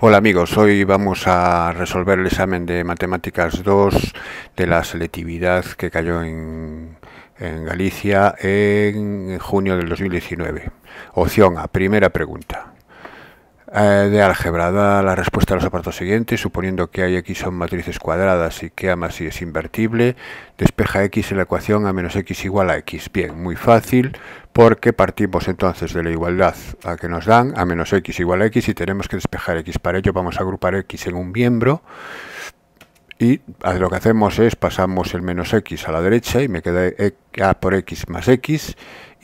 Hola amigos, hoy vamos a resolver el examen de Matemáticas 2 de la selectividad que cayó en, en, Galicia en junio del 2019. Opción A, primera pregunta. Eh, de álgebra da la respuesta a los apartados siguientes, suponiendo que A y X son matrices cuadradas y que A más Y es invertible, despeja X en la ecuación A menos X igual a X. Bien, muy fácil, porque partimos entonces de la igualdad a que nos dan, A menos X igual a X, y tenemos que despejar X. Para ello vamos a agrupar X en un miembro, y ah, lo que hacemos es pasamos el menos X a la derecha y me queda e, A por X más X,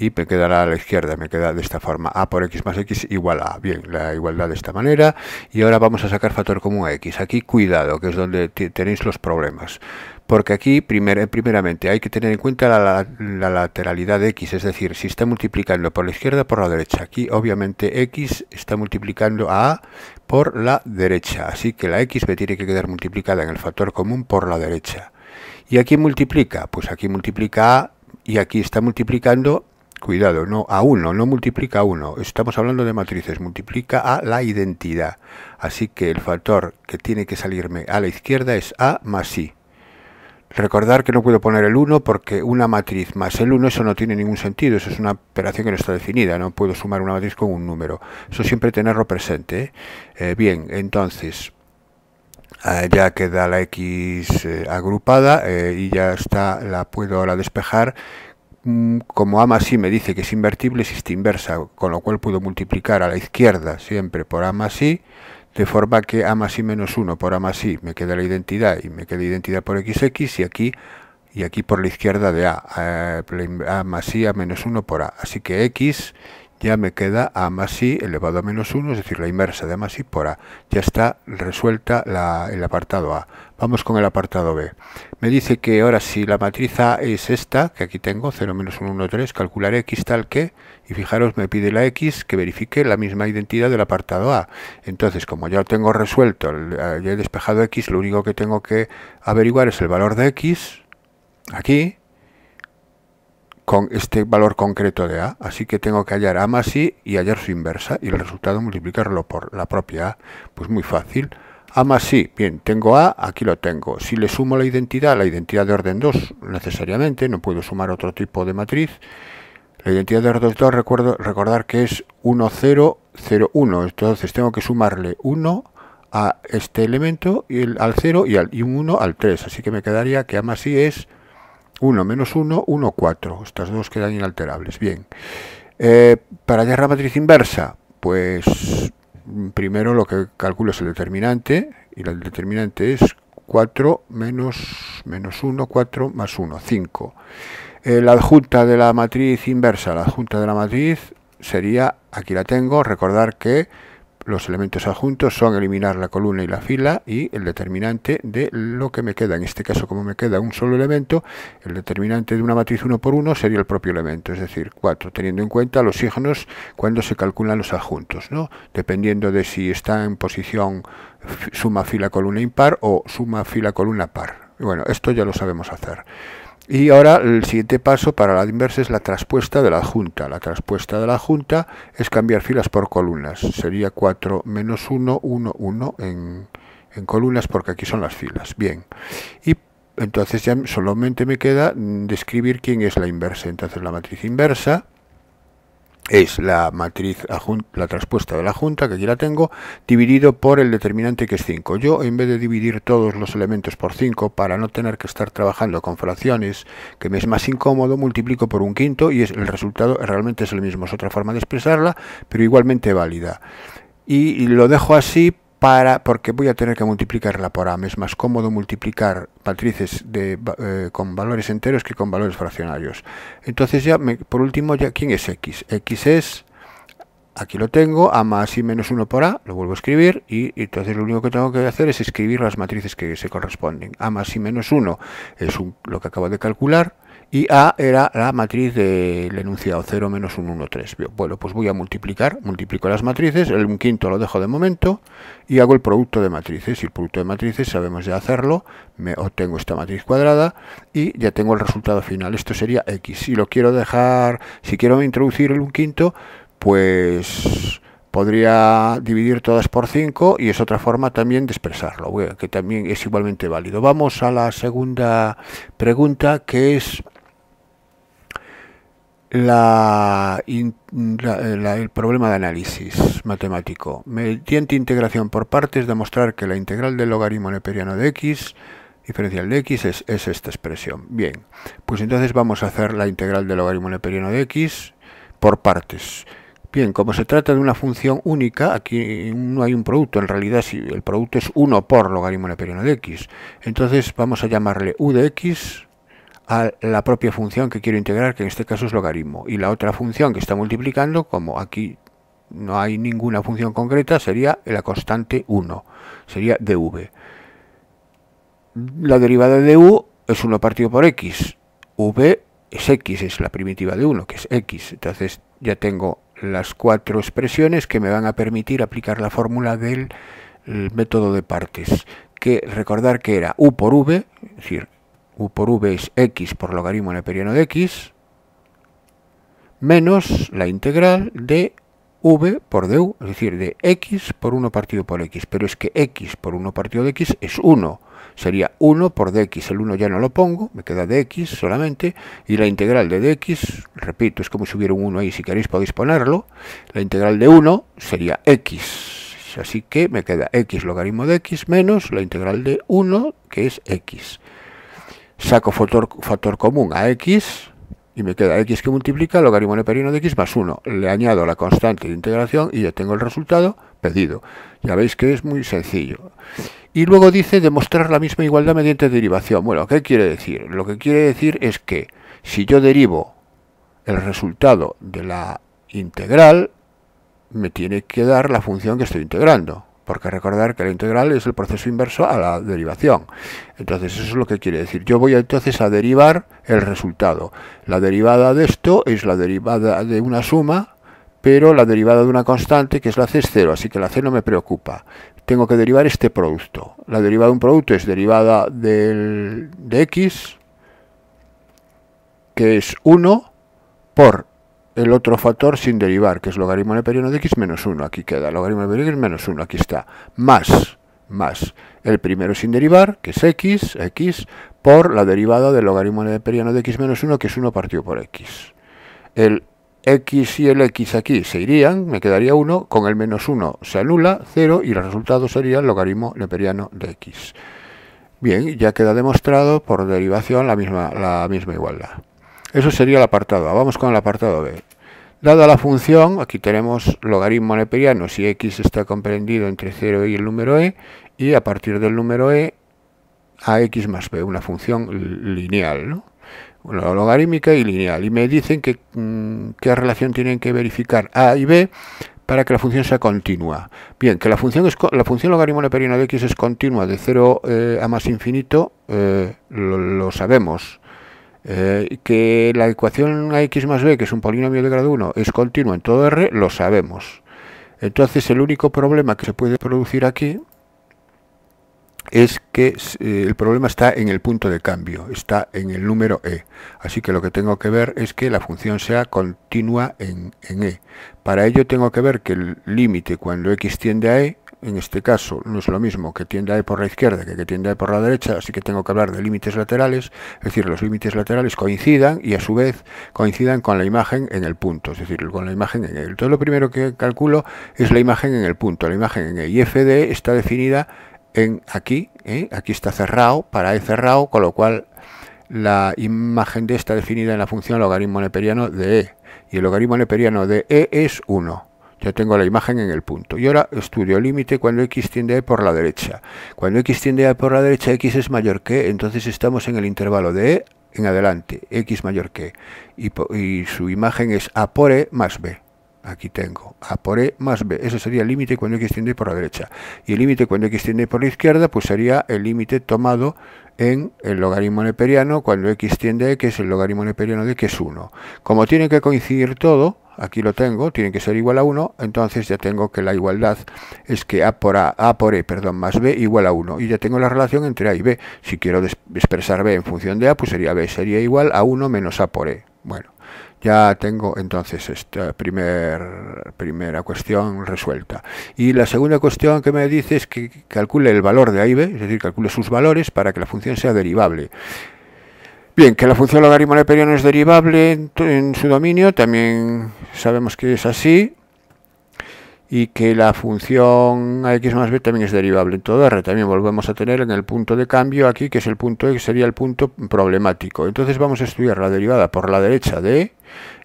y me quedará a la izquierda, me queda de esta forma, a por x más x igual a, bien, la igualdad de esta manera, y ahora vamos a sacar factor común a x, aquí cuidado, que es donde tenéis los problemas, porque aquí eh, primeramente hay que tener en cuenta la, lateralidad de x, es decir, si está multiplicando por la izquierda por la derecha, aquí obviamente x está multiplicando a por la derecha, así que la x me tiene que quedar multiplicada en el factor común por la derecha. ¿Y aquí multiplica? Pues aquí multiplica a y aquí está multiplicando Cuidado, no a 1, no multiplica a 1. Estamos hablando de matrices, multiplica a la identidad. Así que el factor que tiene que salirme a la izquierda es A más I. Recordar que no puedo poner el 1 porque una matriz más el 1, eso no tiene ningún sentido, eso es una operación que no está definida, no puedo sumar una matriz con un número. Eso siempre tenerlo presente. ¿eh? Eh, bien, entonces, ah, ya queda la X eh, agrupada y ya está, la puedo ahora despejar Mm, como a más I me dice que es invertible, existe inversa, con lo cual puedo multiplicar a la izquierda siempre por a más I, de forma que a más I menos 1 por a más y me queda la identidad y me queda identidad por xx y aquí y aquí por la izquierda de a, a más i a menos 1 por a. Así que x ya me queda a más i elevado a menos 1, es decir, la inversa de a más i por a. Ya está resuelta el apartado a. Vamos con el apartado B. Me dice que ahora si la matriz A es esta, que aquí tengo, 0 menos 1, 1, 3, calcularé x tal que, y fijaros, me pide la x que verifique la misma identidad del apartado A. Entonces, como ya lo tengo resuelto, eh, ya he despejado x, lo único que tengo que averiguar es el valor de x, aquí, con este valor concreto de A, así que tengo que hallar A más I y hallar su inversa, y el resultado multiplicarlo por la propia A. Pues muy fácil. A más sí, bien, tengo A, aquí lo tengo. Si le sumo la identidad, la identidad de orden 2, necesariamente, no puedo sumar otro tipo de matriz. La identidad de orden 2, recuerdo, recordar que es 1, 0, 0, 1. Entonces tengo que sumarle 1 a este elemento, y al 0 y, al, un 1 al 3. Así que me quedaría que A más I es 1 menos 1, 1, 4. Estas dos quedan inalterables. Bien. Eh, para hallar la matriz inversa, pues primero lo que calculo es el determinante, y el determinante es 4 menos, menos 1, 4 más 1, 5. Eh, la adjunta de la matriz inversa, la adjunta de la matriz sería, aquí la tengo, recordar que los elementos adjuntos son eliminar la columna y la fila y el determinante de lo que me queda. En este caso, como me queda un solo elemento, el determinante de una matriz 1 por 1 sería el propio elemento, es decir, 4, teniendo en cuenta los signos cuando se calculan los adjuntos, ¿no? dependiendo de si está en posición suma fila columna impar o suma fila columna par. Bueno, esto ya lo sabemos hacer. Y ahora el siguiente paso para la inversa es la traspuesta de la junta. La traspuesta de la junta es cambiar filas por columnas. Sería 4 menos 1, 1, 1 en, en columnas porque aquí son las filas. Bien. Y entonces ya solamente me queda describir quién es la inversa. Entonces la matriz inversa es la matriz, la transpuesta de la junta, que aquí la tengo, dividido por el determinante que es 5. Yo, en vez de dividir todos los elementos por 5, para no tener que estar trabajando con fracciones, que me es más incómodo, multiplico por un quinto y es, el resultado realmente es el mismo. Es otra forma de expresarla, pero igualmente válida. Y lo dejo así para, porque voy a tener que multiplicarla por A. Me es más cómodo multiplicar matrices de, eh, con valores enteros que con valores fraccionarios. Entonces ya, por último, ya ¿quién es X? X es, aquí lo tengo, A más y menos 1 por A, lo vuelvo a escribir, y, entonces lo único que tengo que hacer es escribir las matrices que se corresponden. A más y menos 1 es lo que acabo de calcular, y A era la matriz del enunciado 0 menos 1, 1, 3. Bueno, pues voy a multiplicar, multiplico las matrices, el 1 quinto lo dejo de momento y hago el producto de matrices. Y el producto de matrices sabemos ya hacerlo, me obtengo esta matriz cuadrada y ya tengo el resultado final. Esto sería X. Si lo quiero dejar, si quiero introducir el 1 quinto, pues podría dividir todas por 5 y es otra forma también de expresarlo, que también es igualmente válido. Vamos a la segunda pregunta que es eh, la, el problema de análisis matemático. Mediante integración por partes, demostrar que la integral del logaritmo neperiano de x, diferencial de x, es, esta expresión. Bien, pues entonces vamos a hacer la integral del logaritmo neperiano de x por partes. Bien, como se trata de una función única, aquí no hay un producto, en realidad si el producto es 1 por logaritmo neperiano de x. Entonces vamos a llamarle u de x a la propia función que quiero integrar, que en este caso es logaritmo, y la otra función que está multiplicando, como aquí no hay ninguna función concreta, sería la constante 1, sería dv. La derivada de u es 1 partido por x, v es x, es la primitiva de 1, que es x, entonces ya tengo las cuatro expresiones que me van a permitir aplicar la fórmula del método de partes, que recordar que era u por v, es decir, u por v es x por logaritmo neperiano de x, menos la integral de v por du, es decir, de x por 1 partido por x. Pero es que x por 1 partido de x es 1. Sería 1 por dx. El 1 ya no lo pongo, me queda dx solamente. Y la integral de dx, repito, es como si hubiera un 1 ahí, si queréis podéis ponerlo. La integral de 1 sería x. Así que me queda x logaritmo de x menos la integral de 1, que es x saco factor, factor común a x y me queda x que multiplica logaritmo perino de x más 1. Le añado la constante de integración y ya tengo el resultado pedido. Ya veis que es muy sencillo. Y luego dice demostrar la misma igualdad mediante derivación. Bueno, ¿qué quiere decir? Lo que quiere decir es que si yo derivo el resultado de la integral, me tiene que dar la función que estoy integrando porque recordar que la integral es el proceso inverso a la derivación. Entonces eso es lo que quiere decir. Yo voy entonces a derivar el resultado. La derivada de esto es la derivada de una suma, pero la derivada de una constante, que es la c es cero, así que la c no me preocupa. Tengo que derivar este producto. La derivada de un producto es derivada del, de x, que es 1, por el otro factor sin derivar, que es logaritmo neperiano de x menos 1, aquí queda, logaritmo de x menos 1, aquí está, más, más el primero sin derivar, que es x, x, por la derivada del logaritmo neperiano de x menos 1, que es 1 partido por x. El x y el x aquí se irían, me quedaría 1, con el menos 1 se anula, 0, y el resultado sería el logaritmo neperiano de x. Bien, ya queda demostrado por derivación la misma, la misma igualdad. Eso sería el apartado A. Vamos con el apartado B. Dada la función, aquí tenemos logaritmo neperiano si x está comprendido entre 0 y el número e, y a partir del número e a x más b, una función lineal, ¿no? logarítmica y lineal. Y me dicen que mm, qué relación tienen que verificar a y b para que la función sea continua. Bien, que la función, la función logaritmo neperiano de x es continua de 0 eh, a más infinito, eh, lo sabemos eh, que la ecuación a x más b, que es un polinomio de grado 1, es continua en todo r, lo sabemos. Entonces el único problema que se puede producir aquí es que eh, el problema está en el punto de cambio, está en el número e. Así que lo que tengo que ver es que la función sea continua en, en e. Para ello tengo que ver que el límite cuando x tiende a e en este caso no es lo mismo que tienda E por la izquierda que que tienda E por la derecha, así que tengo que hablar de límites laterales, es decir, los límites laterales coincidan y a su vez coincidan con la imagen en el punto, es decir, con la imagen en E. Entonces lo primero que calculo es la imagen en el punto, la imagen en E y F E está definida en aquí, ¿eh? aquí está cerrado, para E cerrado, con lo cual la imagen D e está definida en la función logaritmo neperiano de E y el logaritmo neperiano de E es 1. Ya tengo la imagen en el punto. Y ahora estudio límite cuando x tiende a por la derecha. Cuando x tiende a por la derecha, x es mayor que, entonces estamos en el intervalo de e en adelante, x mayor que. Y, y su imagen es a por e más b aquí tengo A por E más B. eso sería el límite cuando X tiende por la derecha. Y el límite cuando X tiende por la izquierda, pues sería el límite tomado en el logaritmo neperiano cuando X tiende a E, que es el logaritmo neperiano de que es 1. Como tiene que coincidir todo, aquí lo tengo, tiene que ser igual a 1, entonces ya tengo que la igualdad es que A por, a, a por E perdón, más B igual a 1. Y ya tengo la relación entre A y B. Si quiero expresar B en función de A, pues sería B, sería igual a 1 menos A por E. Bueno. Ya tengo entonces esta primera cuestión resuelta. Y la segunda cuestión que me dice es que calcule el valor de A y B, es decir, calcule sus valores para que la función sea derivable. Bien, que la función logaritmo no es derivable en su dominio, también sabemos que es así, y que la función x más b también es derivable en todo r. También volvemos a tener en el punto de cambio aquí, que es el punto x, sería el punto problemático. Entonces vamos a estudiar la derivada por la derecha de...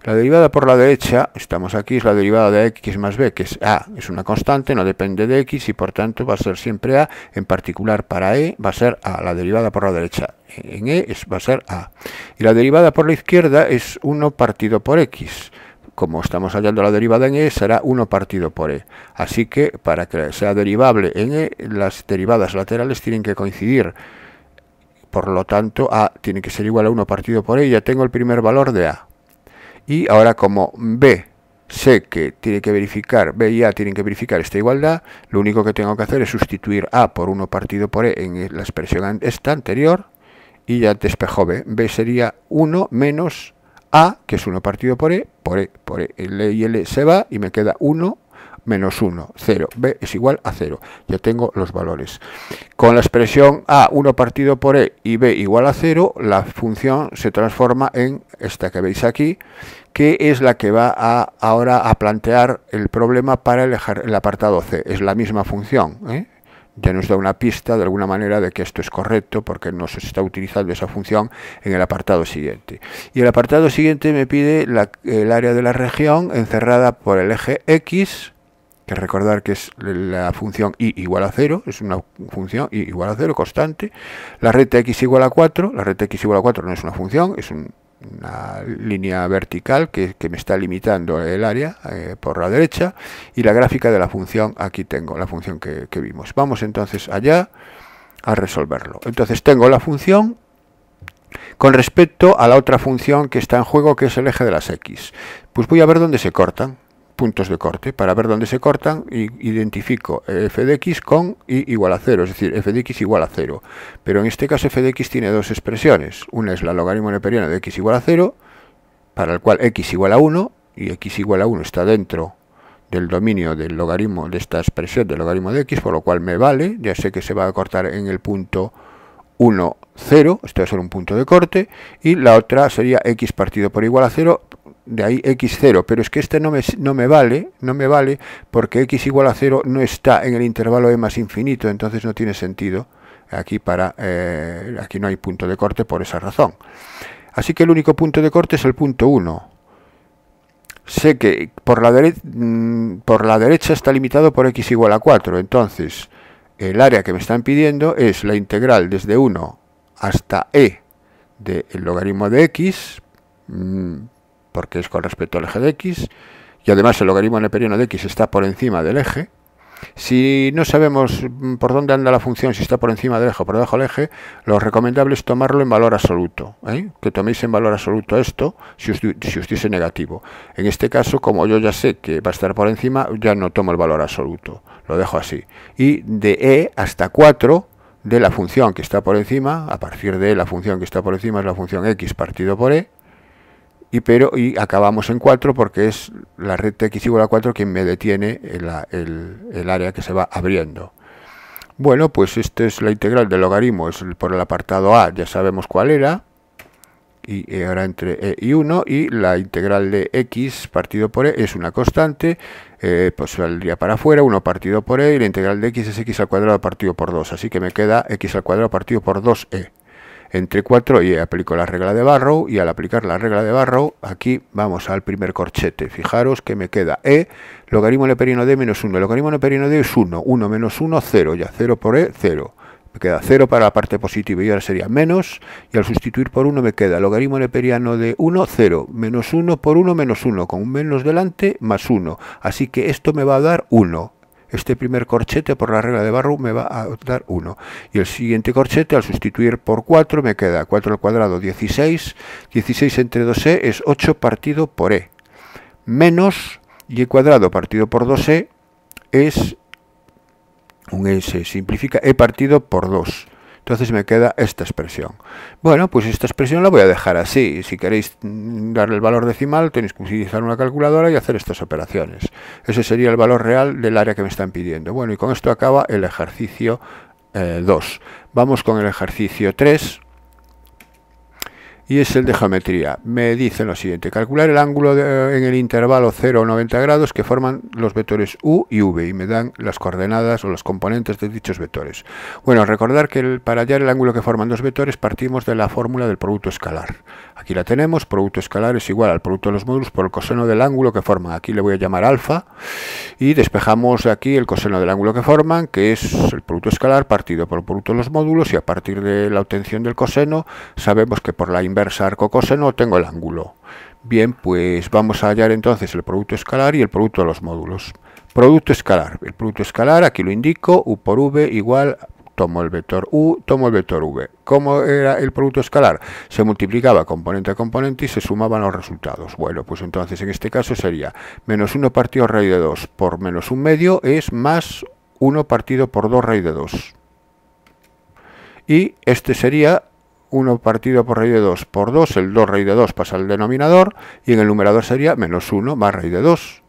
La derivada por la derecha, estamos aquí, es la derivada de x más b, que es a, es una constante, no depende de x y por tanto va a ser siempre a, en particular para e va a ser a, la derivada por la derecha en e es, va a ser a. Y la derivada por la izquierda es 1 partido por x como estamos hallando la derivada en e, será 1 partido por e. Así que para que sea derivable en e, las derivadas laterales tienen que coincidir. Por lo tanto, a tiene que ser igual a 1 partido por e, ya tengo el primer valor de a. Y ahora como b sé que tiene que verificar, B y A tienen que verificar esta igualdad, lo único que tengo que hacer es sustituir A por 1 partido por E en la expresión esta anterior y ya despejo B. B sería 1 menos a, que es 1 partido por E, por E, por E. L e y L e se va y me queda 1 menos 1, 0. B es igual a 0. Ya tengo los valores. Con la expresión A, 1 partido por E y B igual a 0, la función se transforma en esta que veis aquí, que es la que va a, ahora a plantear el problema para el apartado C. Es la misma función, ¿eh? ya nos da una pista de alguna manera de que esto es correcto porque nos está utilizando esa función en el apartado siguiente. Y el apartado siguiente me pide el área de la región encerrada por el eje X, que recordar que es la función y igual a 0, es una función y igual a 0 constante, la recta x igual a 4, la recta x igual a 4 no es una función, es un una línea vertical que, me está limitando el área eh, por la derecha y la gráfica de la función, aquí tengo la función que, que vimos. Vamos entonces allá a resolverlo. Entonces tengo la función con respecto a la otra función que está en juego que es el eje de las X. Pues voy a ver dónde se cortan puntos de corte. Para ver dónde se cortan, identifico f de con y igual a 0, es decir, f de x igual a 0. Pero en este caso f de tiene dos expresiones. Una es la logaritmo neperiano de x igual a 0, para el cual x igual a 1, y x igual a 1 está dentro del dominio del logaritmo de esta expresión del logaritmo de x, por lo cual me vale, ya sé que se va a cortar en el punto 1, 0, este va a ser un punto de corte, y la otra sería x partido por igual a 0, de ahí x0, pero es que este no me, no me vale, no me vale porque x igual a 0 no está en el intervalo e más infinito, entonces no tiene sentido aquí para eh, aquí no hay punto de corte por esa razón. Así que el único punto de corte es el punto 1. Sé que mm, por la, derecha está limitado por x igual a 4, entonces el área que me están pidiendo es la integral desde 1 hasta e del logaritmo de x, mm, porque es con respecto al eje de x, y además el logaritmo neperiano de x está por encima del eje, si no sabemos mm, por dónde anda la función, si está por encima del eje o por debajo del eje, lo recomendable es tomarlo en valor absoluto. ¿eh? Que toméis en valor absoluto esto si os, negativo. En este caso, como yo ya sé que va a estar por encima, ya no tomo el valor absoluto. Lo dejo así. Y de e hasta 4 de la función que está por encima, a partir de e, la función que está por encima es la función x partido por e, y, pero, y acabamos en 4 porque es la red x igual a 4 quien me detiene el, el, área que se va abriendo. Bueno, pues esta es la integral del logaritmo, es por el apartado A, ya sabemos cuál era, y ahora entre E y 1, y la integral de X partido por E es una constante, eh, pues saldría para afuera, 1 partido por E, y la integral de X es X al cuadrado partido por 2, así que me queda X al cuadrado partido por 2E entre 4 y aplico la regla de Barrow y al aplicar la regla de Barrow aquí vamos al primer corchete. Fijaros que me queda E logaritmo neperiano de menos 1. El logaritmo neperiano de es 1, 1 menos 1, 0, ya 0 por E, 0. Me queda 0 para la parte positiva y ahora sería menos y al sustituir por 1 me queda logaritmo neperiano de 1, 0, menos 1 por 1, menos 1, con un menos delante, más 1. Así que esto me va a dar 1 este primer corchete por la regla de Barrow me va a dar 1. Y el siguiente corchete al sustituir por 4 me queda 4 al cuadrado 16, 16 entre 2e es 8 partido por e, menos y cuadrado partido por 2e es, un e s. simplifica, e partido por 2. Entonces me queda esta expresión. Bueno, pues esta expresión la voy a dejar así. Si queréis mm, darle el valor decimal, tenéis que utilizar una calculadora y hacer estas operaciones. Ese sería el valor real del área que me están pidiendo. Bueno, y con esto acaba el ejercicio 2. Eh, Vamos con el ejercicio 3 y es el de geometría. Me dicen lo siguiente, calcular el ángulo eh, en el intervalo 0 a 90 grados que forman los vectores u y v y me dan las coordenadas o los componentes de dichos vectores. Bueno, recordar que para hallar el ángulo que forman dos vectores partimos de la fórmula del producto escalar. Aquí la tenemos, producto escalar es igual al producto de los módulos por el coseno del ángulo que forman. Aquí le voy a llamar alfa y despejamos aquí el coseno del ángulo que forman, que es el producto escalar partido por el producto de los módulos y a partir de la obtención del coseno sabemos que por la inversión inversar coseno no tengo el ángulo. Bien, pues vamos a hallar entonces el producto escalar y el producto de los módulos. Producto escalar. El producto escalar, aquí lo indico, u por v igual, tomo el vector u, tomo el vector v. ¿Cómo era el producto escalar? Se multiplicaba componente a componente y se sumaban los resultados. Bueno, pues entonces en este caso sería menos 1 partido raíz de 2 por menos un medio es más 1 partido por 2 raíz de 2. Y este sería 1 partido por raíz de 2 por 2, el 2 raíz de 2 pasa al denominador y en el numerador sería menos 1 más raíz de 2,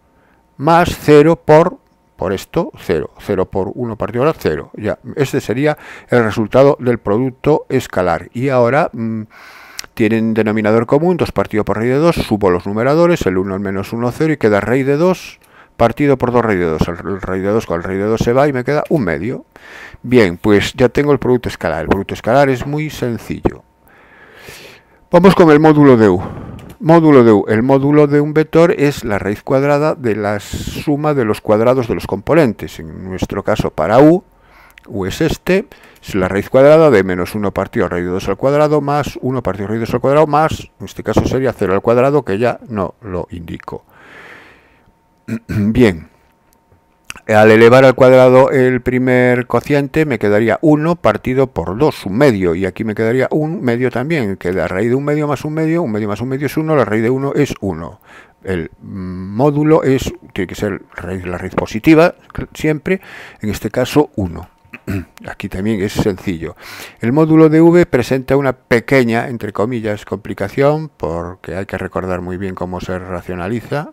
más 0 por, por esto, 0, 0 por 1 partido de 0. Ya, este sería el resultado del producto escalar. Y ahora... Mm, tienen denominador común, 2 partido por raíz de 2, subo los numeradores, el 1 al menos 1, 0 y queda raíz de 2 partido por 2 raíz de 2, el raíz de 2 con el rey de 2 se va y me queda un medio. Bien, pues ya tengo el producto escalar. El producto escalar es muy sencillo. Vamos con el módulo de U. Módulo de U. El módulo de un vector es la raíz cuadrada de la suma de los cuadrados de los componentes. En nuestro caso, para U, U es este, es la raíz cuadrada de menos 1 partido raíz de 2 al cuadrado más 1 partido raíz de 2 al cuadrado más, en este caso sería 0 al cuadrado, que ya no lo indico. Bien. Al elevar al cuadrado el primer cociente me quedaría 1 partido por 2, un medio. Y aquí me quedaría un medio también, que la raíz de un medio más un medio, un medio más un medio es 1, la raíz de 1 es 1. El módulo es, tiene que ser la raíz positiva siempre, en este caso 1. Aquí también es sencillo. El módulo de V presenta una pequeña, entre comillas, complicación, porque hay que recordar muy bien cómo se racionaliza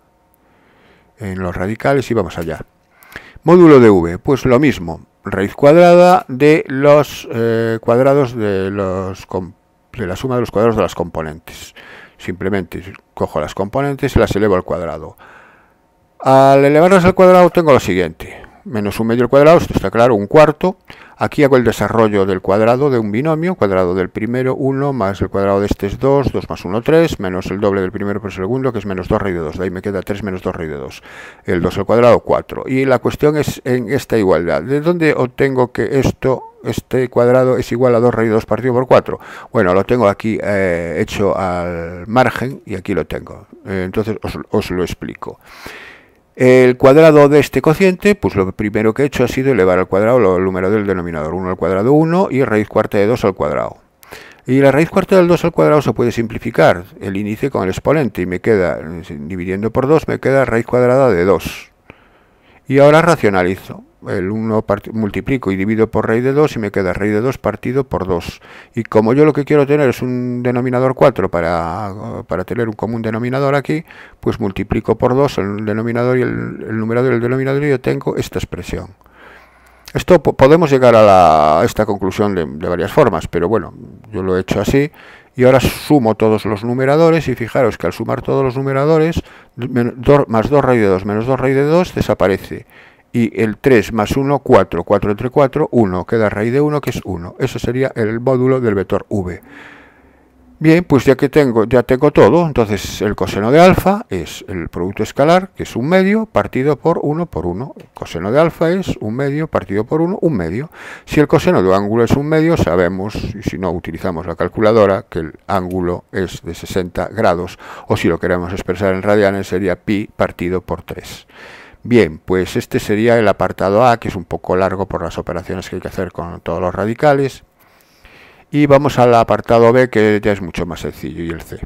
en los radicales y vamos allá. Módulo de V, pues lo mismo, raíz cuadrada de los eh, cuadrados de, los, de la suma de los cuadrados de las componentes. Simplemente cojo las componentes y las elevo al cuadrado. Al elevarlas al cuadrado tengo lo siguiente, menos un medio al cuadrado, esto está claro, un cuarto, Aquí hago el desarrollo del cuadrado de un binomio, cuadrado del primero 1 más el cuadrado de este es 2, 2 más 1 3, menos el doble del primero por el segundo que es menos 2 raíz de 2, de ahí me queda 3 menos 2 raíz de 2, el 2 al cuadrado 4. Y la cuestión es en esta igualdad, ¿de dónde obtengo que esto este cuadrado es igual a 2 raíz de 2 partido por 4. Bueno, lo tengo aquí eh, hecho al margen y aquí lo tengo. Eh, entonces os lo explico. El cuadrado de este cociente, pues lo primero que he hecho ha sido elevar al cuadrado el número del denominador 1 al cuadrado 1 y raíz cuarta de 2 al cuadrado. Y la raíz cuarta del 2 al cuadrado se puede simplificar, el índice con el exponente, y me queda, dividiendo por 2, me queda raíz cuadrada de 2. Y ahora racionalizo. El 1 multiplico y divido por raíz de 2 y me queda raíz de 2 partido por 2. Y como yo lo que quiero tener es un denominador 4 para, tener un común denominador aquí, pues multiplico por 2 el denominador y el, numerador y el denominador y yo tengo esta expresión. Esto podemos llegar a, esta conclusión de, varias formas, pero bueno, yo lo he hecho así y ahora sumo todos los numeradores y fijaros que al sumar todos los numeradores, más 2 raíz de 2 menos 2 raíz de 2 desaparece. Y el 3 más 1, 4. 4 entre 4, 1. Queda raíz de 1 que es 1. Eso sería el módulo del vector v. Bien, pues ya que tengo, ya tengo todo, entonces el coseno de alfa es el producto escalar, que es un medio partido por 1 por 1. El coseno de alfa es un medio partido por 1, un medio. Si el coseno de ángulo es un medio, sabemos, y si no utilizamos la calculadora, que el ángulo es de 60 grados, o si lo queremos expresar en radianes, sería pi partido por 3. Bien, pues este sería el apartado A, que es un poco largo por las operaciones que hay que hacer con todos los radicales. Y vamos al apartado B, que ya es mucho más sencillo, y el C.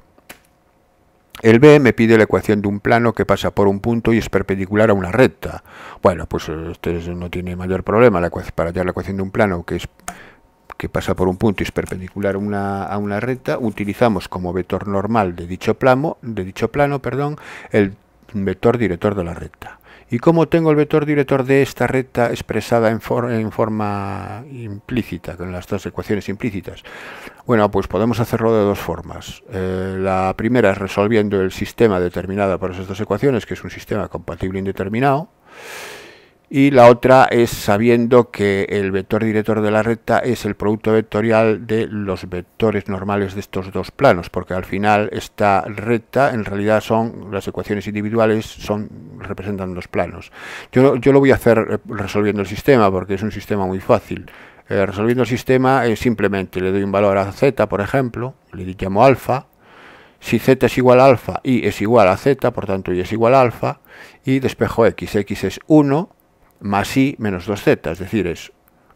El B me pide la ecuación de un plano que pasa por un punto y es perpendicular a una recta. Bueno, pues ustedes eh, no tiene mayor problema. La para hallar la ecuación de un plano que es que pasa por un punto y es perpendicular una, a una recta, utilizamos como vector normal de dicho plano, de dicho plano, perdón, el vector director de la recta. ¿Y cómo tengo el vector director de esta recta expresada en, en, forma implícita, con las dos ecuaciones implícitas? Bueno, pues podemos hacerlo de dos formas. Eh, la primera es resolviendo el sistema determinado por esas dos ecuaciones, que es un sistema compatible indeterminado y la otra es sabiendo que el vector director de la recta es el producto vectorial de los vectores normales de estos dos planos, porque al final esta recta en realidad son las ecuaciones individuales son representan dos planos. Yo, lo voy a hacer eh, resolviendo el sistema porque es un sistema muy fácil. Eh, resolviendo el sistema eh, simplemente le doy un valor a z, por ejemplo, le llamo alfa, si z es igual a alfa, y es igual a z, por tanto y es igual a alfa, y despejo x, x es 1, más i menos 2z, es decir, es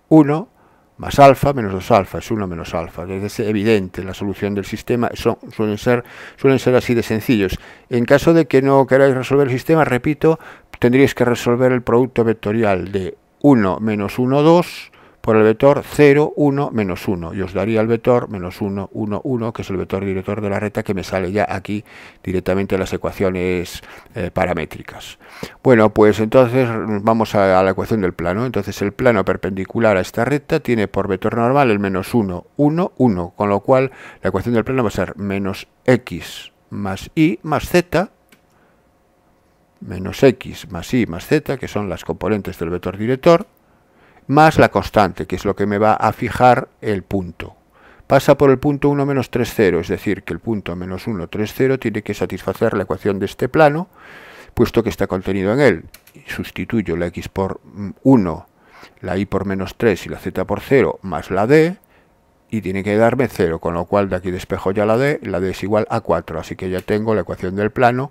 1 más alfa menos 2 alfa, es 1 menos alfa. Es evidente, la solución del sistema son, suelen, ser, suelen ser así de sencillos. En caso de que no queráis resolver el sistema, repito, tendríais que resolver el producto vectorial de 1 menos 1, 2 por el vector 0, 1, menos 1. Y os daría el vector menos 1, 1, 1, que es el vector director de la recta que me sale ya aquí directamente de las ecuaciones eh, paramétricas. Bueno, pues entonces vamos a, la ecuación del plano. Entonces el plano perpendicular a esta recta tiene por vector normal el menos 1, 1, 1, con lo cual la ecuación del plano va a ser menos x más y más z menos x más y más z, que son las componentes del vector director, más la constante, que es lo que me va a fijar el punto. Pasa por el punto 1 menos 3, 0, es decir, que el punto menos 1, 3, 0 tiene que satisfacer la ecuación de este plano, puesto que está contenido en él. Sustituyo la x por 1, mm, la y por menos 3 y la z por 0, más la d, y tiene que darme 0, con lo cual de aquí despejo ya la d, la d es igual a 4, así que ya tengo la ecuación del plano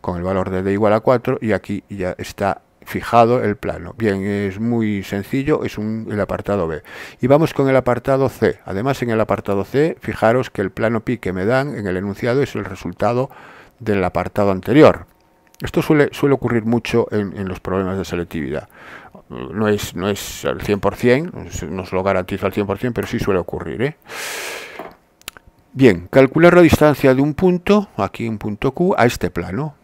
con el valor de d igual a 4 y aquí ya está fijado el plano. Bien, es muy sencillo, es el apartado B. Y vamos con el apartado C. Además, en el apartado C, fijaros que el plano pi que me dan en el enunciado es el resultado del apartado anterior. Esto suele, suele ocurrir mucho en, los problemas de selectividad. No es, no es al 100%, no se lo garantizo al 100%, pero sí suele ocurrir. ¿eh? Bien, calcular la distancia de un punto, aquí un punto Q, a este plano.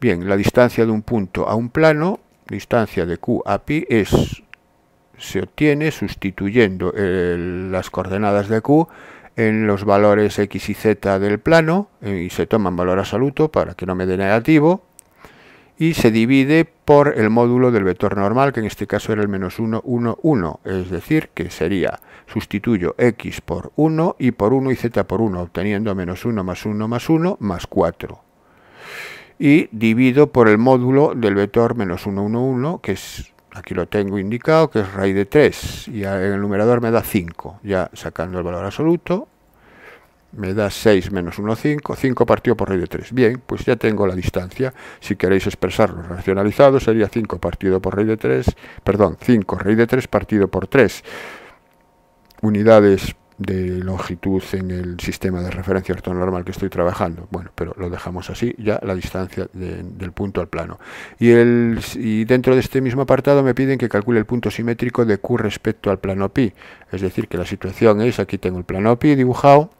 Bien, la distancia de un punto a un plano Distancia de Q a pi es, se obtiene sustituyendo eh, las coordenadas de Q en los valores x y z del plano, eh, y se toman valor absoluto para que no me dé negativo, y se divide por el módulo del vector normal, que en este caso era el menos 1, 1, 1, es decir, que sería, sustituyo x por 1 y por 1 y z por 1, obteniendo menos 1 más 1 más 1 más 4 y divido por el módulo del vector menos 1, 1, 1, que es, aquí lo tengo indicado, que es raíz de 3, y en el numerador me da 5, ya sacando el valor absoluto, me da 6 menos 1, 5, 5 partido por raíz de 3. Bien, pues ya tengo la distancia, si queréis expresarlo racionalizado, sería 5 partido por raíz de 3, perdón, 5 raíz de 3 partido por 3, unidades de longitud en el sistema de referencia ortonormal que estoy trabajando. Bueno, pero lo dejamos así, ya la distancia del punto al plano. Y, el, y dentro de este mismo apartado me piden que calcule el punto simétrico de Q respecto al plano pi. Es decir, que la situación es, aquí tengo el plano pi dibujado,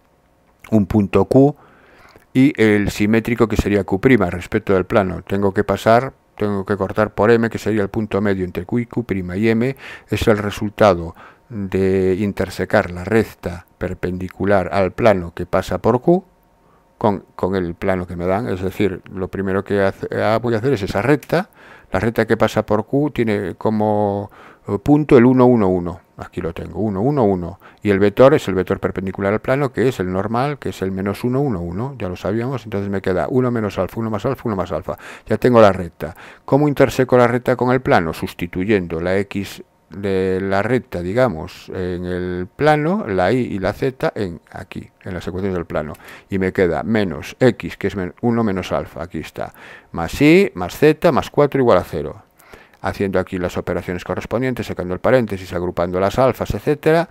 un punto Q y el simétrico que sería Q' respecto del plano. Tengo que pasar tengo que cortar por m, que sería el punto medio entre q y q' y m, es el resultado de intersecar la recta perpendicular al plano que pasa por Q con, con el plano que me dan. Es decir, lo primero que ah, voy a hacer es esa recta. La recta que pasa por Q tiene como eh, punto el 1, 1, 1. Aquí lo tengo, 1, 1, 1. Y el vector es el vector perpendicular al plano, que es el normal, que es el menos 1, 1, 1. Ya lo sabíamos, entonces me queda 1 menos alfa, 1 más alfa, 1 más alfa. Ya tengo la recta. ¿Cómo interseco la recta con el plano? Sustituyendo la x de la recta, digamos, en el plano, la i y la z en aquí, en las ecuaciones del plano. Y me queda menos x, que es 1 menos alfa, aquí está, más y, más z, más 4 igual a 0. Haciendo aquí las operaciones correspondientes, sacando el paréntesis, agrupando las alfas, etcétera,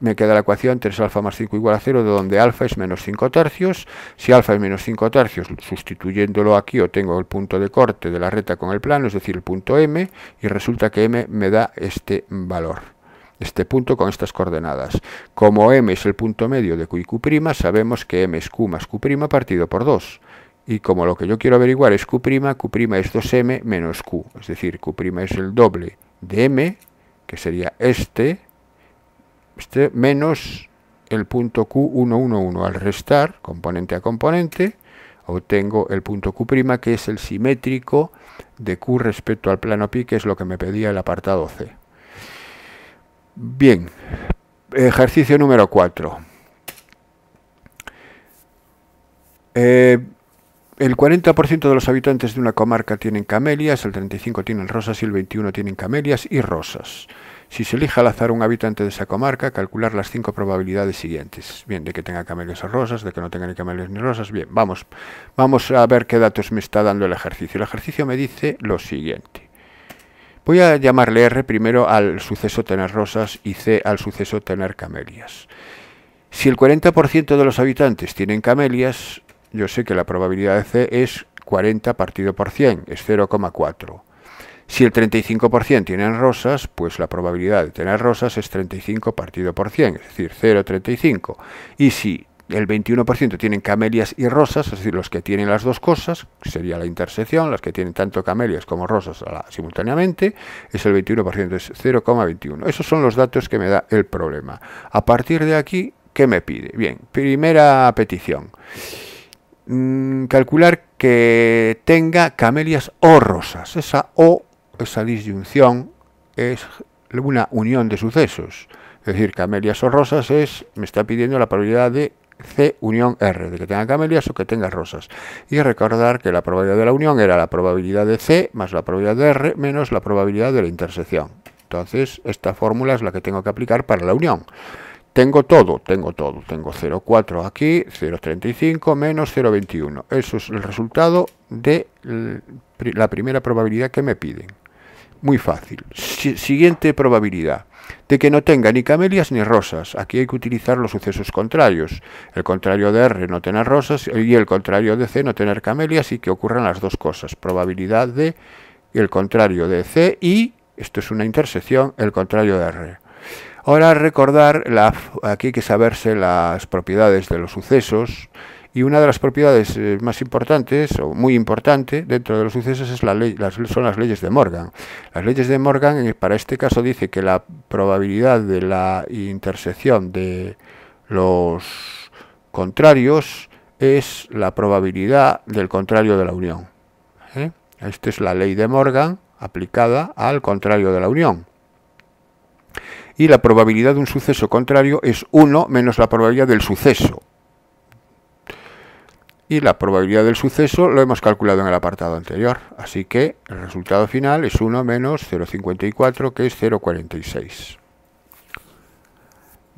me queda la ecuación 3 alfa más 5 igual a 0, de donde alfa es menos 5 tercios. Si alfa es menos 5 tercios, sustituyéndolo aquí, obtengo el punto de corte de la recta con el plano, es decir, el punto m, y resulta que m me da este valor este punto con estas coordenadas. Como m es el punto medio de q y q', sabemos que m es q más q' partido por 2. Y como lo que yo quiero averiguar es q', q' es 2m menos q, es decir, q' es el doble de m, que sería este, este menos el punto Q111. Al restar componente a componente, obtengo el punto Q', que es el simétrico de Q respecto al plano pi, que es lo que me pedía el apartado C. Bien, ejercicio número 4. Eh, el 40% de los habitantes de una comarca tienen camelias, el 35% tienen rosas y el 21% tienen camelias y rosas. Si se elige al azar un habitante de esa comarca, calcular las cinco probabilidades siguientes. Bien, de que tenga camelias o rosas, de que no tenga ni camelias ni rosas. Bien, vamos, vamos a ver qué datos me está dando el ejercicio. El ejercicio me dice lo siguiente. Voy a llamarle R primero al suceso tener rosas y C al suceso tener camelias. Si el 40% de los habitantes tienen camelias, yo sé que la probabilidad de C es 40 partido por 100, es 0,4. Si el 35% tienen rosas, pues la probabilidad de tener rosas es 35 partido por 100, es decir, 0,35. Y si el 21% tienen camelias y rosas, es decir, los que tienen las dos cosas, sería la intersección, las que tienen tanto camelias como rosas simultáneamente, es el 21%, es 0,21. Esos son los datos que me da el problema. A partir de aquí, ¿qué me pide? Bien, primera petición. Mm, calcular que tenga camelias o rosas. Esa O esa disyunción es una unión de sucesos. Es decir, camelias o rosas es, me está pidiendo la probabilidad de C unión R, de que tenga camelias o que tenga rosas. Y recordar que la probabilidad de la unión era la probabilidad de C más la probabilidad de R menos la probabilidad de la intersección. Entonces, esta fórmula es la que tengo que aplicar para la unión. Tengo todo, tengo todo. Tengo 0,4 aquí, 0,35 menos 0,21. Eso es el resultado de la primera probabilidad que me piden. Muy fácil. siguiente probabilidad. De que no tenga ni camelias ni rosas. Aquí hay que utilizar los sucesos contrarios. El contrario de R no tener rosas y el contrario de C no tener camelias y que ocurran las dos cosas. Probabilidad de el contrario de C y, esto es una intersección, el contrario de R. Ahora recordar, la, aquí hay que saberse las propiedades de los sucesos. Y una de las propiedades eh, más importantes, o muy importante, dentro de los sucesos es la ley, las, son las leyes de Morgan. Las leyes de Morgan, para este caso, dice que la probabilidad de la intersección de los contrarios es la probabilidad del contrario de la unión. ¿eh? Esta es la ley de Morgan aplicada al contrario de la unión. Y la probabilidad de un suceso contrario es 1 menos la probabilidad del suceso y la probabilidad del suceso lo hemos calculado en el apartado anterior, así que el resultado final es 1 menos 0,54 que es 0,46.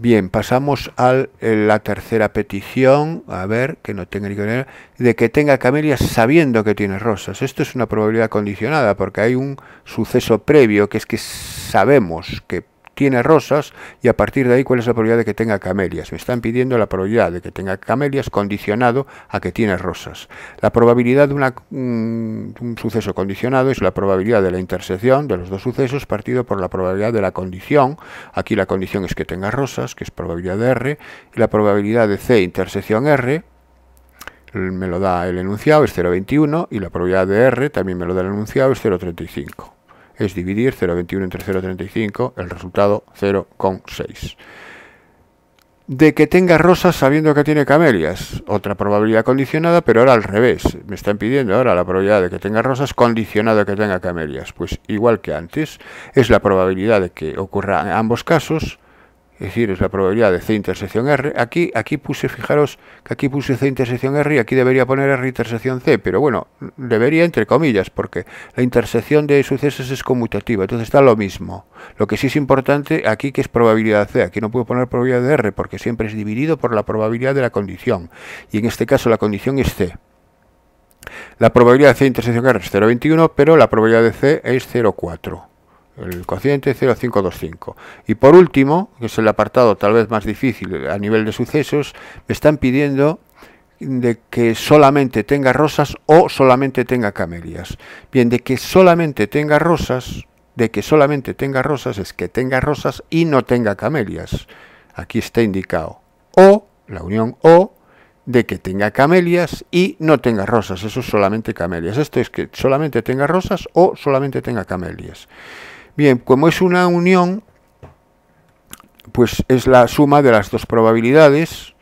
Bien, pasamos a la tercera petición, a ver, que no tenga que de que tenga camelias sabiendo que tiene rosas. Esto es una probabilidad condicionada porque hay un suceso previo que es que sabemos que tiene rosas y a partir de ahí cuál es la probabilidad de que tenga camelias. Me están pidiendo la probabilidad de que tenga camelias condicionado a que tiene rosas. La probabilidad de un, mm, un suceso condicionado es la probabilidad de la intersección de los dos sucesos partido por la probabilidad de la condición. Aquí la condición es que tenga rosas, que es probabilidad de R, y la probabilidad de C intersección R, me lo da el enunciado, es 0,21, y la probabilidad de R también me lo da el enunciado, es 0,35 es dividir 0,21 entre 0,35, el resultado 0,6. De que tenga rosas sabiendo que tiene camelias, otra probabilidad condicionada, pero ahora al revés. Me están pidiendo ahora la probabilidad de que tenga rosas condicionada que tenga camelias. Pues igual que antes, es la probabilidad de que ocurra en ambos casos es decir, es la probabilidad de C intersección R. Aquí, aquí puse, fijaros que aquí puse C intersección R y aquí debería poner R intersección C, pero bueno, debería entre comillas, porque la intersección de sucesos es conmutativa, entonces está lo mismo. Lo que sí es importante aquí que es probabilidad C, aquí no puedo poner probabilidad de R, porque siempre es dividido por la probabilidad de la condición, y en este caso la condición es C. La probabilidad de C intersección R es 0,21, pero la probabilidad de C es 0,4 el cociente 0525. Y por último, que es el apartado tal vez más difícil a nivel de sucesos, me están pidiendo de que solamente tenga rosas o solamente tenga camelias. Bien, de que solamente tenga rosas, de que solamente tenga rosas es que tenga rosas y no tenga camelias. Aquí está indicado. O, la unión O, de que tenga camelias y no tenga rosas. Eso es solamente camelias. Esto es que solamente tenga rosas o solamente tenga camelias. Bien, como es una unión, pues es la suma de las dos probabilidades.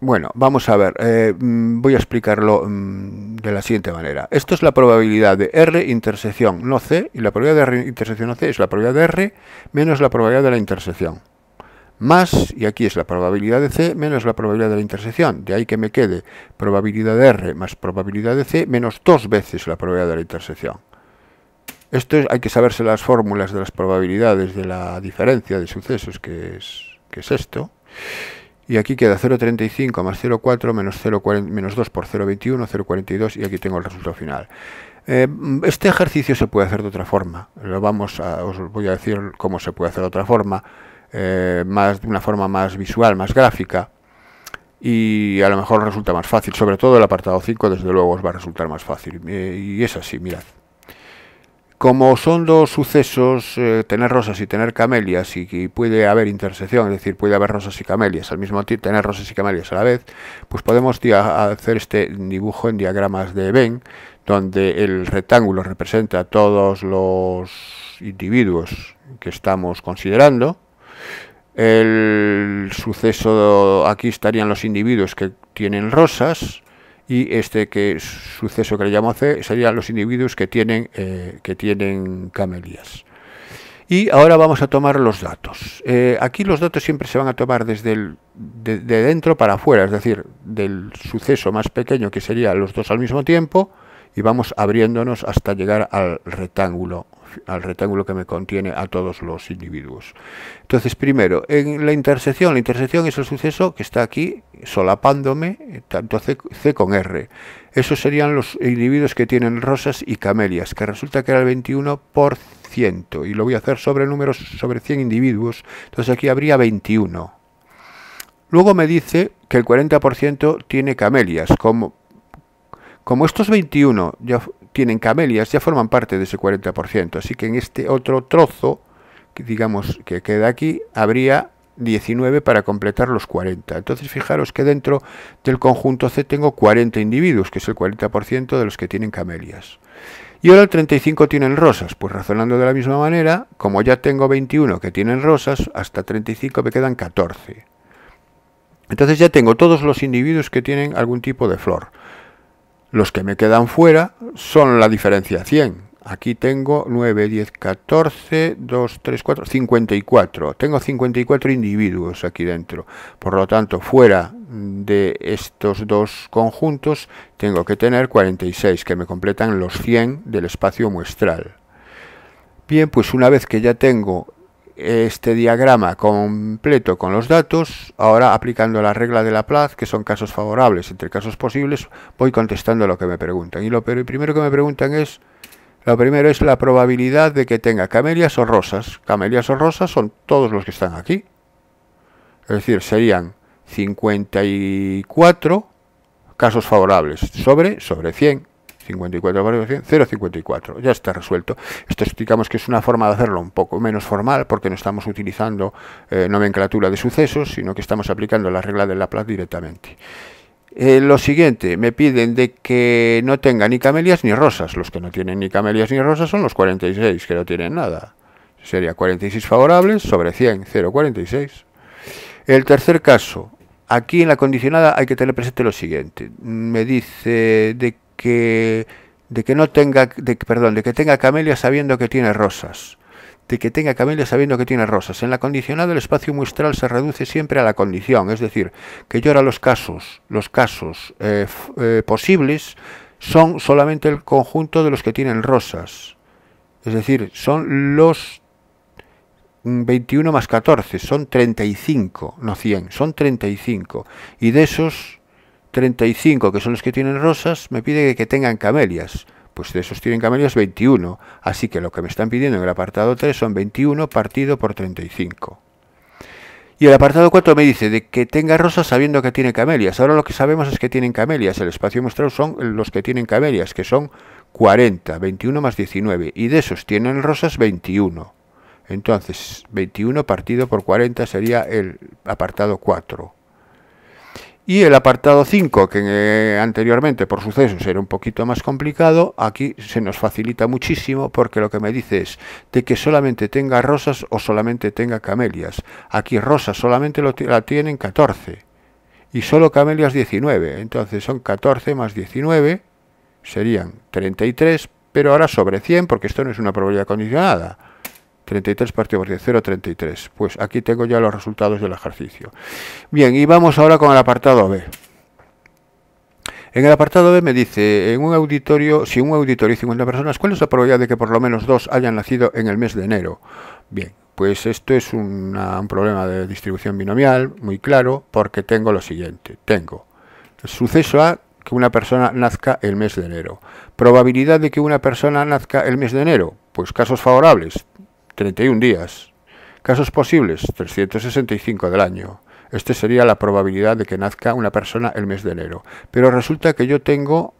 Bueno, vamos a ver, eh, mm, voy a explicarlo mm, de la siguiente manera. Esto es la probabilidad de R intersección no C, y la probabilidad de R intersección no C es la probabilidad de R menos la probabilidad de la intersección. Más, y aquí es la probabilidad de C menos la probabilidad de la intersección. De ahí que me quede probabilidad de R más probabilidad de C menos dos veces la probabilidad de la intersección. Esto hay que saberse las fórmulas de las probabilidades de la diferencia de sucesos, que es, es esto. Y aquí queda 0,35 más 0,4 menos, 2 por 0,21, 0,42 y aquí tengo el resultado final. Eh, este ejercicio se puede hacer de otra forma. Lo vamos a, os voy a decir cómo se puede hacer de otra forma, eh, más, de una forma más visual, más gráfica. Y a lo mejor resulta más fácil, sobre todo el apartado 5 desde luego os va a resultar más fácil. Eh, y es así, mirad como son dos sucesos, eh, tener rosas y tener camelias, y, puede haber intersección, es decir, puede haber rosas y camelias al mismo tiempo, tener rosas y camelias a la vez, pues podemos hacer este dibujo en diagramas de Venn, donde el rectángulo representa a todos los individuos que estamos considerando. El suceso, aquí estarían los individuos que tienen rosas, y este que suceso que le llamo C serían los individuos que tienen, eh, que tienen camelías. Y ahora vamos a tomar los datos. Eh, aquí los datos siempre se van a tomar desde el, dentro para afuera, es decir, del suceso más pequeño que sería los dos al mismo tiempo y vamos abriéndonos hasta llegar al rectángulo, al rectángulo que me contiene a todos los individuos. Entonces, primero, en la intersección, la intersección es el suceso que está aquí solapándome, tanto C, con R. Esos serían los individuos que tienen rosas y camelias, que resulta que era el 21%, y lo voy a hacer sobre números, sobre 100 individuos, entonces aquí habría 21. Luego me dice que el 40% tiene camelias, como, como estos 21 ya tienen camelias, ya forman parte de ese 40%, así que en este otro trozo, digamos que queda aquí, habría 19 para completar los 40. Entonces, fijaros que dentro del conjunto C tengo 40 individuos, que es el 40% de los que tienen camelias. Y ahora el 35 tienen rosas. Pues razonando de la misma manera, como ya tengo 21 que tienen rosas, hasta 35 me quedan 14. Entonces ya tengo todos los individuos que tienen algún tipo de flor. Los que me quedan fuera son la diferencia 100, Aquí tengo 9, 10, 14, 2, 3, 4, 54. Tengo 54 individuos aquí dentro. Por lo tanto, fuera de estos dos conjuntos, tengo que tener 46, que me completan los 100 del espacio muestral. Bien, pues una vez que ya tengo este diagrama completo con los datos, ahora aplicando la regla de Laplace, que son casos favorables entre casos posibles, voy contestando lo que me preguntan. Y lo primero que me preguntan es lo primero es la probabilidad de que tenga camelias o rosas. Camelias o rosas son todos los que están aquí. Es decir, serían 54 casos favorables sobre, sobre 100. 54 0,54. Ya está resuelto. Esto explicamos que es una forma de hacerlo un poco menos formal, porque no estamos utilizando eh, nomenclatura de sucesos, sino que estamos aplicando la regla de Laplace directamente. Eh, lo siguiente, me piden de que no tenga ni camelias ni rosas. Los que no tienen ni camelias ni rosas son los 46, que no tienen nada. Sería 46 favorables sobre 100, 0,46. El tercer caso, aquí en la condicionada hay que tener presente lo siguiente. Me dice de que de que no tenga de, perdón, de que tenga camelias sabiendo que tiene rosas de que tenga camelias sabiendo que tiene rosas. En la condicionada el espacio muestral se reduce siempre a la condición, es decir, que llora los casos, los casos eh, eh, posibles son solamente el conjunto de los que tienen rosas. Es decir, son los 21 mm, más 14, son 35, no 100, son 35. Y de esos 35 que son los que tienen rosas, me pide que tengan camelias. Pues de esos tienen camelias 21. Así que lo que me están pidiendo en el apartado 3 son 21 partido por 35. Y el apartado 4 me dice de que tenga rosas sabiendo que tiene camelias. Ahora lo que sabemos es que tienen camelias. El espacio mostrado son los que tienen camelias, que son 40, 21 más 19. Y de esos tienen rosas 21. Entonces, 21 partido por 40 sería el apartado 4. Y el apartado 5, que eh, anteriormente por sucesos era un poquito más complicado, aquí se nos facilita muchísimo porque lo que me dice es de que solamente tenga rosas o solamente tenga camelias. Aquí rosas solamente la tienen 14 y solo camelias 19. Entonces son 14 más 19, serían 33, pero ahora sobre 100 porque esto no es una probabilidad condicionada. 33 partido por 10, 0,33. Pues aquí tengo ya los resultados del ejercicio. Bien, y vamos ahora con el apartado B. En el apartado B me dice, en un auditorio, si un auditorio y 50 personas, ¿cuál es la probabilidad de que por lo menos dos hayan nacido en el mes de enero? Bien, pues esto es un problema de distribución binomial muy claro, porque tengo lo siguiente, tengo suceso A, que una persona nazca el mes de enero. Probabilidad de que una persona nazca el mes de enero, pues casos favorables, 31 días. Casos posibles, 365 del año. Este sería la probabilidad de que nazca una persona el mes de enero. Pero resulta que yo tengo,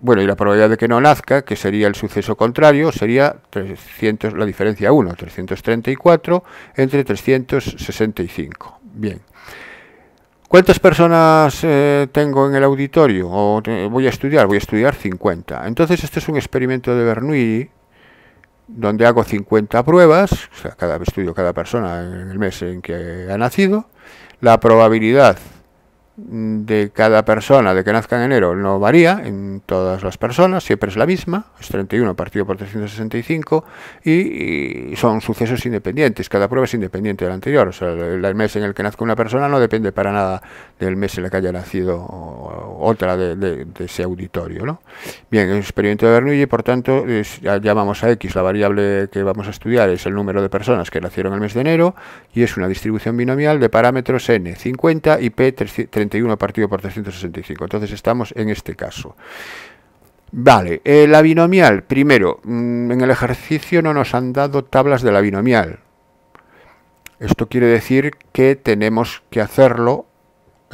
bueno, y la probabilidad de que no nazca, que sería el suceso contrario, sería 300, la diferencia 1, 334 entre 365. Bien. ¿Cuántas personas eh, tengo en el auditorio? Eh, voy a estudiar, voy a estudiar 50. Entonces, este es un experimento de Bernoulli donde hago 50 pruebas, o sea, cada estudio cada persona en el mes en que ha nacido, la probabilidad de cada persona de que nazca en enero no varía en todas las personas, siempre es la misma, es 31 partido por 365 y, son sucesos independientes, cada prueba es independiente de la anterior, o sea, el, mes en el que nazca una persona no depende para nada del mes en el que haya nacido otra de, ese auditorio. ¿no? Bien, el experimento de Bernoulli, por tanto, llamamos a X, la variable que vamos a estudiar es el número de personas que nacieron en el mes de enero y es una distribución binomial de parámetros N, 50 y P, 30 partido por 365. Entonces estamos en este caso. Vale, eh, la binomial, primero, mm, en el ejercicio no nos han dado tablas de la binomial. Esto quiere decir que tenemos que hacerlo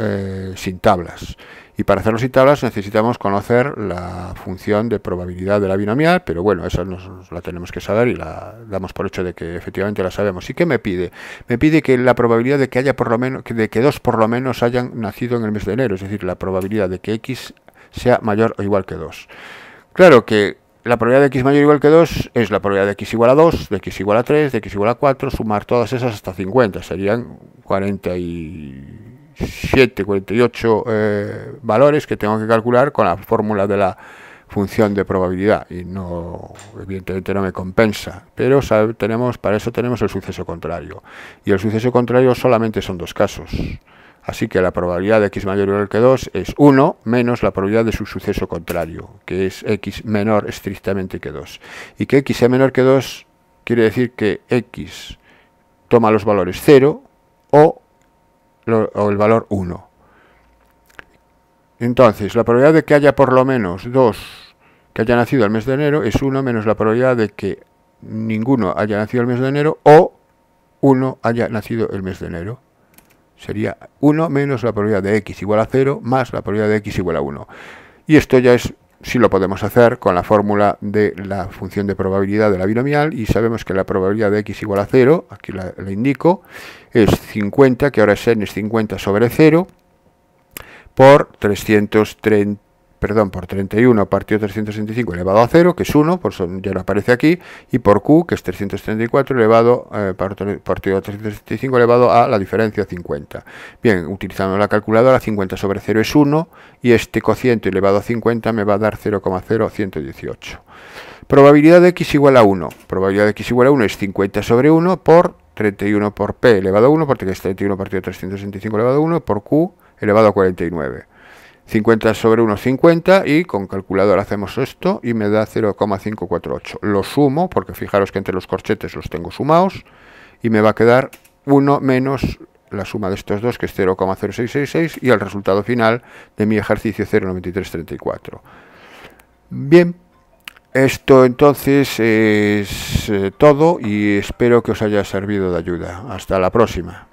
eh, sin tablas. Y para hacerlo sin tablas necesitamos conocer la función de probabilidad de la binomial, pero bueno, esa nos la tenemos que saber y la damos por hecho de que efectivamente la sabemos. ¿Y qué me pide? Me pide que la probabilidad de que haya por lo menos, de que dos por lo menos hayan nacido en el mes de enero, es decir, la probabilidad de que x sea mayor o igual que 2. Claro que la probabilidad de x mayor o igual que 2 es la probabilidad de x igual a 2, de x igual a 3, de x igual a 4, sumar todas esas hasta 50, serían 40 y 47, 48 eh, valores que tengo que calcular con la fórmula de la función de probabilidad y no evidentemente no me compensa pero tenemos para eso tenemos el suceso contrario y el suceso contrario solamente son dos casos Así que la probabilidad de x mayor o igual que 2 es 1 menos la probabilidad de su suceso contrario, que es x menor estrictamente que 2. Y que x sea menor que 2 quiere decir que x toma los valores 0 o o el valor 1. Entonces, la probabilidad de que haya por lo menos 2 que haya nacido el mes de enero es 1 menos la probabilidad de que ninguno haya nacido el mes de enero o 1 haya nacido el mes de enero. Sería 1 menos la probabilidad de x igual a 0 más la probabilidad de x igual a 1. Y esto ya es sí lo podemos hacer con la fórmula de la función de probabilidad de la binomial y sabemos que la probabilidad de x igual a 0, aquí la, indico, es 50, que ahora es n es 50 sobre 0, por 330 perdón, por 31 partido 365 elevado a 0, que es 1, por eso ya no aparece aquí, y por Q, que es 334 elevado, eh, partido 365 elevado a la diferencia 50. Bien, utilizando la calculadora, 50 sobre 0 es 1, y este cociente elevado a 50 me va a dar 0,0118. Probabilidad de x igual a 1. Probabilidad de x igual a 1 es 50 sobre 1 por 31 por p elevado a 1, porque es 31 partido 365 elevado a 1, por q elevado a 49. 50 sobre 1,50 y con calculador hacemos esto y me da 0,548. Lo sumo, porque fijaros que entre los corchetes los tengo sumados, y me va a quedar 1 menos la suma de estos dos, que es 0,0666, y el resultado final de mi ejercicio 09334. Bien, esto entonces es eh, todo y espero que os haya servido de ayuda. Hasta la próxima.